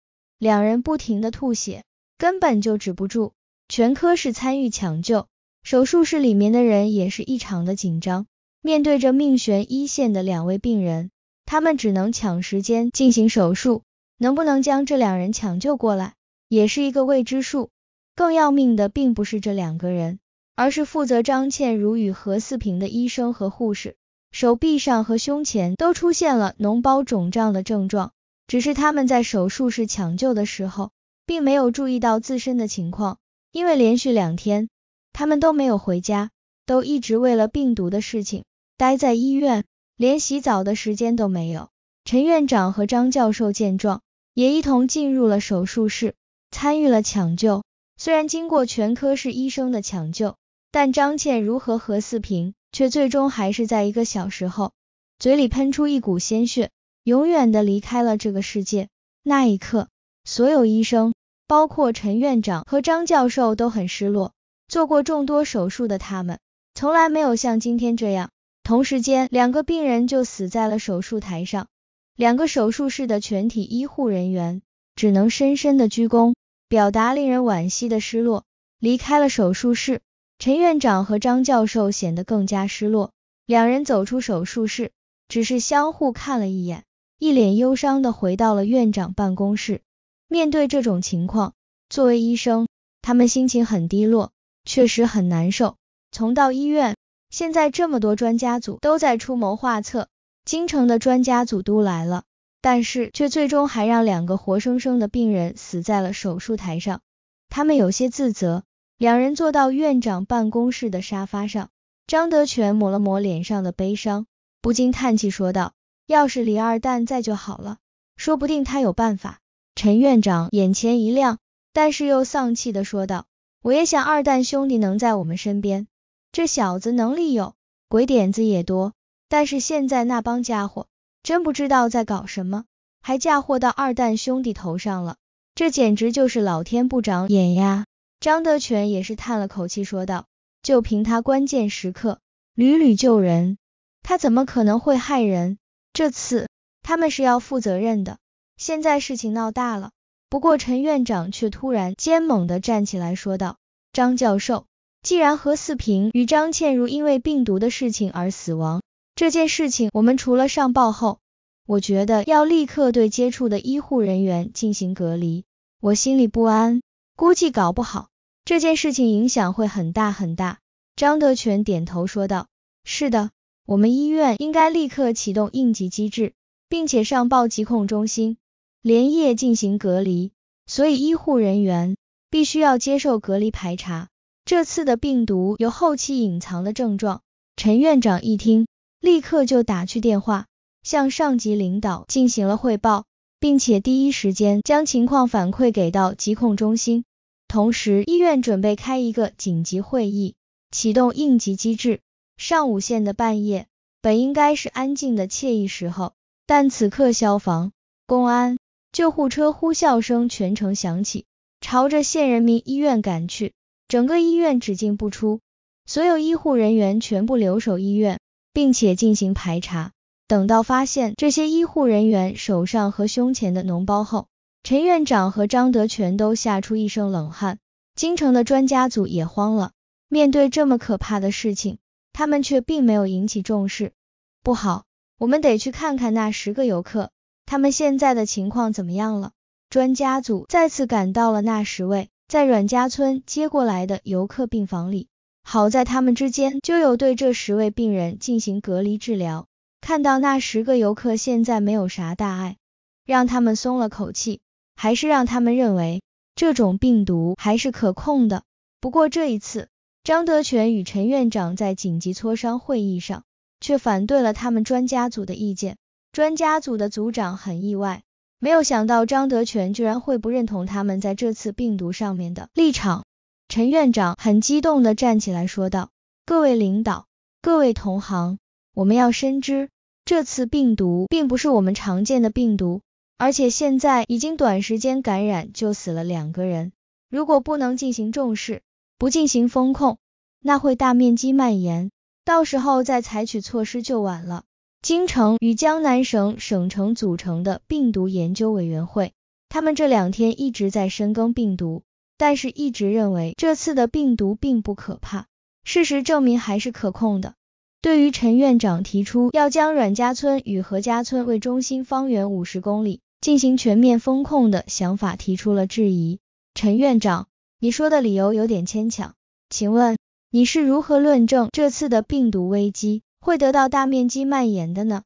两人不停的吐血。根本就止不住，全科室参与抢救，手术室里面的人也是异常的紧张，面对着命悬一线的两位病人，他们只能抢时间进行手术，能不能将这两人抢救过来，也是一个未知数。更要命的并不是这两个人，而是负责张倩如与何四平的医生和护士，手臂上和胸前都出现了脓包肿胀的症状，只是他们在手术室抢救的时候。并没有注意到自身的情况，因为连续两天，他们都没有回家，都一直为了病毒的事情待在医院，连洗澡的时间都没有。陈院长和张教授见状，也一同进入了手术室，参与了抢救。虽然经过全科室医生的抢救，但张倩如何和四平却最终还是在一个小时后，嘴里喷出一股鲜血，永远的离开了这个世界。那一刻。所有医生，包括陈院长和张教授，都很失落。做过众多手术的他们，从来没有像今天这样，同时间两个病人就死在了手术台上。两个手术室的全体医护人员只能深深的鞠躬，表达令人惋惜的失落，离开了手术室。陈院长和张教授显得更加失落，两人走出手术室，只是相互看了一眼，一脸忧伤的回到了院长办公室。面对这种情况，作为医生，他们心情很低落，确实很难受。从到医院，现在这么多专家组都在出谋划策，京城的专家组都来了，但是却最终还让两个活生生的病人死在了手术台上。他们有些自责。两人坐到院长办公室的沙发上，张德全抹了抹脸上的悲伤，不禁叹气说道：“要是李二蛋在就好了，说不定他有办法。”陈院长眼前一亮，但是又丧气的说道：“我也想二蛋兄弟能在我们身边，这小子能力有，鬼点子也多。但是现在那帮家伙真不知道在搞什么，还嫁祸到二蛋兄弟头上了，这简直就是老天不长眼呀！”张德全也是叹了口气说道：“就凭他关键时刻屡屡救人，他怎么可能会害人？这次他们是要负责任的。”现在事情闹大了，不过陈院长却突然间猛地站起来说道：“张教授，既然何四平与张倩如因为病毒的事情而死亡，这件事情我们除了上报后，我觉得要立刻对接触的医护人员进行隔离。我心里不安，估计搞不好这件事情影响会很大很大。”张德全点头说道：“是的，我们医院应该立刻启动应急机制，并且上报疾控中心。”连夜进行隔离，所以医护人员必须要接受隔离排查。这次的病毒有后期隐藏的症状。陈院长一听，立刻就打去电话，向上级领导进行了汇报，并且第一时间将情况反馈给到疾控中心。同时，医院准备开一个紧急会议，启动应急机制。上午县的半夜，本应该是安静的惬意时候，但此刻消防、公安。救护车呼啸声全程响起，朝着县人民医院赶去。整个医院只进不出，所有医护人员全部留守医院，并且进行排查。等到发现这些医护人员手上和胸前的脓包后，陈院长和张德全都吓出一身冷汗。京城的专家组也慌了，面对这么可怕的事情，他们却并没有引起重视。不好，我们得去看看那十个游客。他们现在的情况怎么样了？专家组再次赶到了那十位在阮家村接过来的游客病房里。好在他们之间就有对这十位病人进行隔离治疗。看到那十个游客现在没有啥大碍，让他们松了口气，还是让他们认为这种病毒还是可控的。不过这一次，张德全与陈院长在紧急磋商会议上却反对了他们专家组的意见。专家组的组长很意外，没有想到张德全居然会不认同他们在这次病毒上面的立场。陈院长很激动的站起来说道：“各位领导，各位同行，我们要深知这次病毒并不是我们常见的病毒，而且现在已经短时间感染就死了两个人，如果不能进行重视，不进行风控，那会大面积蔓延，到时候再采取措施就晚了。”京城与江南省省城组成的病毒研究委员会，他们这两天一直在深耕病毒，但是一直认为这次的病毒并不可怕，事实证明还是可控的。对于陈院长提出要将阮家村与何家村为中心，方圆五十公里进行全面风控的想法提出了质疑。陈院长，你说的理由有点牵强，请问你是如何论证这次的病毒危机？会得到大面积蔓延的呢？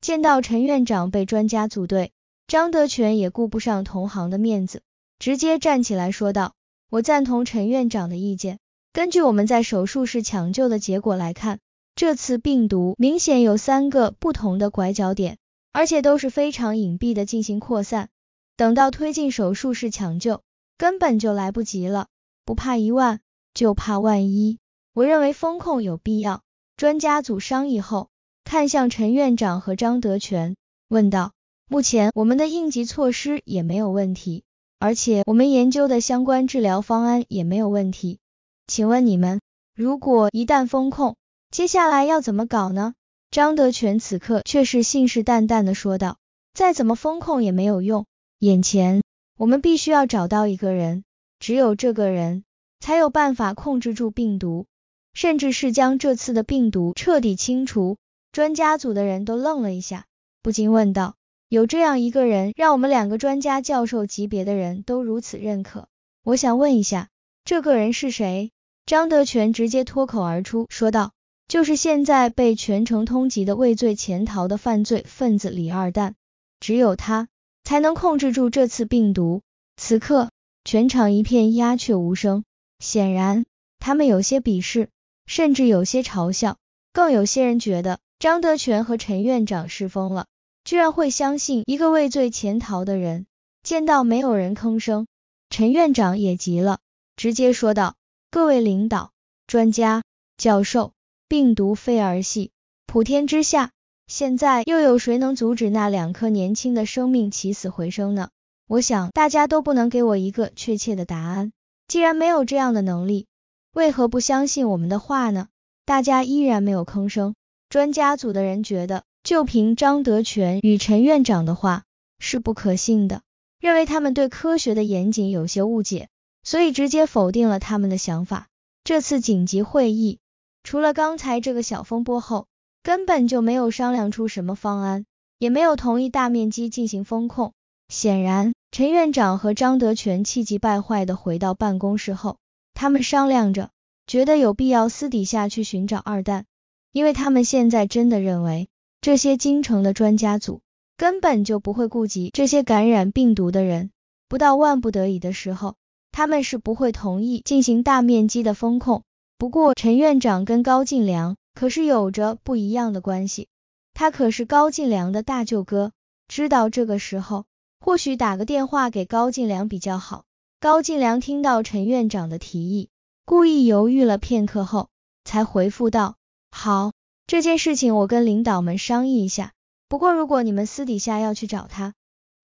见到陈院长被专家组队，张德全也顾不上同行的面子，直接站起来说道：“我赞同陈院长的意见。根据我们在手术室抢救的结果来看，这次病毒明显有三个不同的拐角点，而且都是非常隐蔽的进行扩散。等到推进手术室抢救，根本就来不及了。不怕一万，就怕万一。我认为风控有必要。”专家组商议后，看向陈院长和张德全，问道：“目前我们的应急措施也没有问题，而且我们研究的相关治疗方案也没有问题，请问你们，如果一旦封控，接下来要怎么搞呢？”张德全此刻却是信誓旦旦的说道：“再怎么封控也没有用，眼前我们必须要找到一个人，只有这个人才有办法控制住病毒。”甚至是将这次的病毒彻底清除，专家组的人都愣了一下，不禁问道：“有这样一个人，让我们两个专家教授级别的人都如此认可，我想问一下，这个人是谁？”张德全直接脱口而出说道：“就是现在被全城通缉的畏罪潜逃的犯罪分子李二蛋，只有他才能控制住这次病毒。”此刻，全场一片鸦雀无声，显然他们有些鄙视。甚至有些嘲笑，更有些人觉得张德全和陈院长是疯了，居然会相信一个畏罪潜逃的人。见到没有人吭声，陈院长也急了，直接说道：“各位领导、专家、教授，病毒非儿戏，普天之下，现在又有谁能阻止那两颗年轻的生命起死回生呢？我想大家都不能给我一个确切的答案。既然没有这样的能力。”为何不相信我们的话呢？大家依然没有吭声。专家组的人觉得，就凭张德全与陈院长的话是不可信的，认为他们对科学的严谨有些误解，所以直接否定了他们的想法。这次紧急会议，除了刚才这个小风波后，根本就没有商量出什么方案，也没有同意大面积进行风控。显然，陈院长和张德全气急败坏的回到办公室后。他们商量着，觉得有必要私底下去寻找二蛋，因为他们现在真的认为，这些京城的专家组根本就不会顾及这些感染病毒的人，不到万不得已的时候，他们是不会同意进行大面积的封控。不过，陈院长跟高进良可是有着不一样的关系，他可是高进良的大舅哥，知道这个时候，或许打个电话给高进良比较好。高进良听到陈院长的提议，故意犹豫了片刻后，才回复道：“好，这件事情我跟领导们商议一下。不过如果你们私底下要去找他，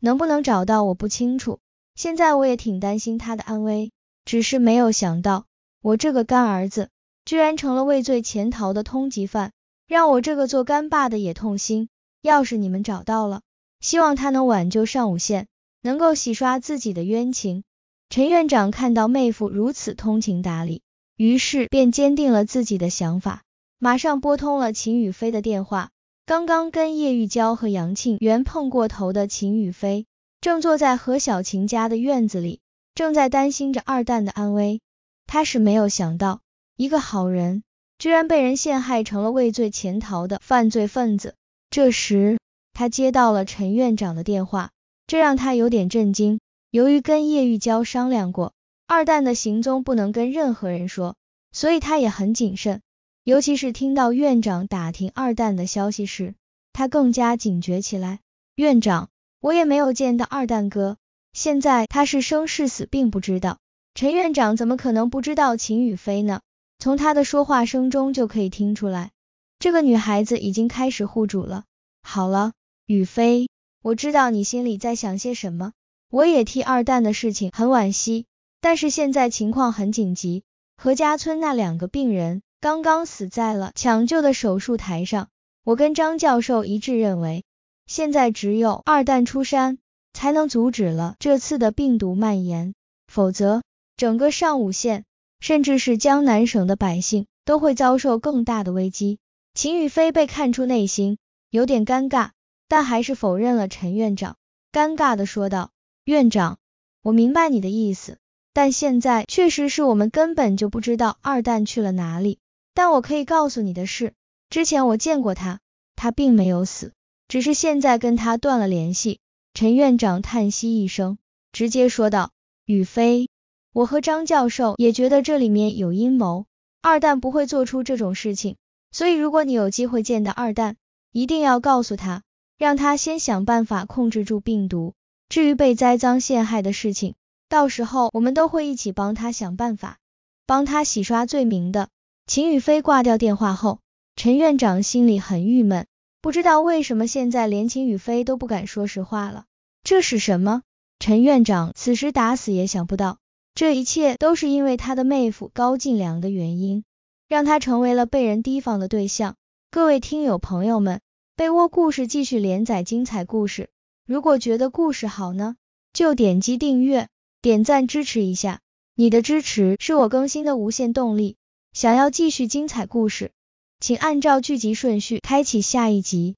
能不能找到我不清楚。现在我也挺担心他的安危，只是没有想到我这个干儿子居然成了畏罪潜逃的通缉犯，让我这个做干爸的也痛心。要是你们找到了，希望他能挽救上武县，能够洗刷自己的冤情。”陈院长看到妹夫如此通情达理，于是便坚定了自己的想法，马上拨通了秦宇飞的电话。刚刚跟叶玉娇和杨庆元碰过头的秦宇飞，正坐在何小琴家的院子里，正在担心着二蛋的安危。他是没有想到，一个好人居然被人陷害成了畏罪潜逃的犯罪分子。这时，他接到了陈院长的电话，这让他有点震惊。由于跟叶玉娇商量过，二蛋的行踪不能跟任何人说，所以他也很谨慎。尤其是听到院长打听二蛋的消息时，他更加警觉起来。院长，我也没有见到二蛋哥，现在他是生是死并不知道。陈院长怎么可能不知道秦雨飞呢？从他的说话声中就可以听出来，这个女孩子已经开始护主了。好了，雨飞，我知道你心里在想些什么。我也替二蛋的事情很惋惜，但是现在情况很紧急，何家村那两个病人刚刚死在了抢救的手术台上。我跟张教授一致认为，现在只有二蛋出山才能阻止了这次的病毒蔓延，否则整个上武县甚至是江南省的百姓都会遭受更大的危机。秦宇飞被看出内心有点尴尬，但还是否认了陈院长，尴尬的说道。院长，我明白你的意思，但现在确实是我们根本就不知道二蛋去了哪里。但我可以告诉你的是，之前我见过他，他并没有死，只是现在跟他断了联系。陈院长叹息一声，直接说道：“雨飞，我和张教授也觉得这里面有阴谋，二蛋不会做出这种事情，所以如果你有机会见到二蛋，一定要告诉他，让他先想办法控制住病毒。”至于被栽赃陷害的事情，到时候我们都会一起帮他想办法，帮他洗刷罪名的。秦宇飞挂掉电话后，陈院长心里很郁闷，不知道为什么现在连秦宇飞都不敢说实话了。这是什么？陈院长此时打死也想不到，这一切都是因为他的妹夫高进良的原因，让他成为了被人提防的对象。各位听友朋友们，被窝故事继续连载精彩故事。如果觉得故事好呢，就点击订阅、点赞支持一下。你的支持是我更新的无限动力。想要继续精彩故事，请按照剧集顺序开启下一集。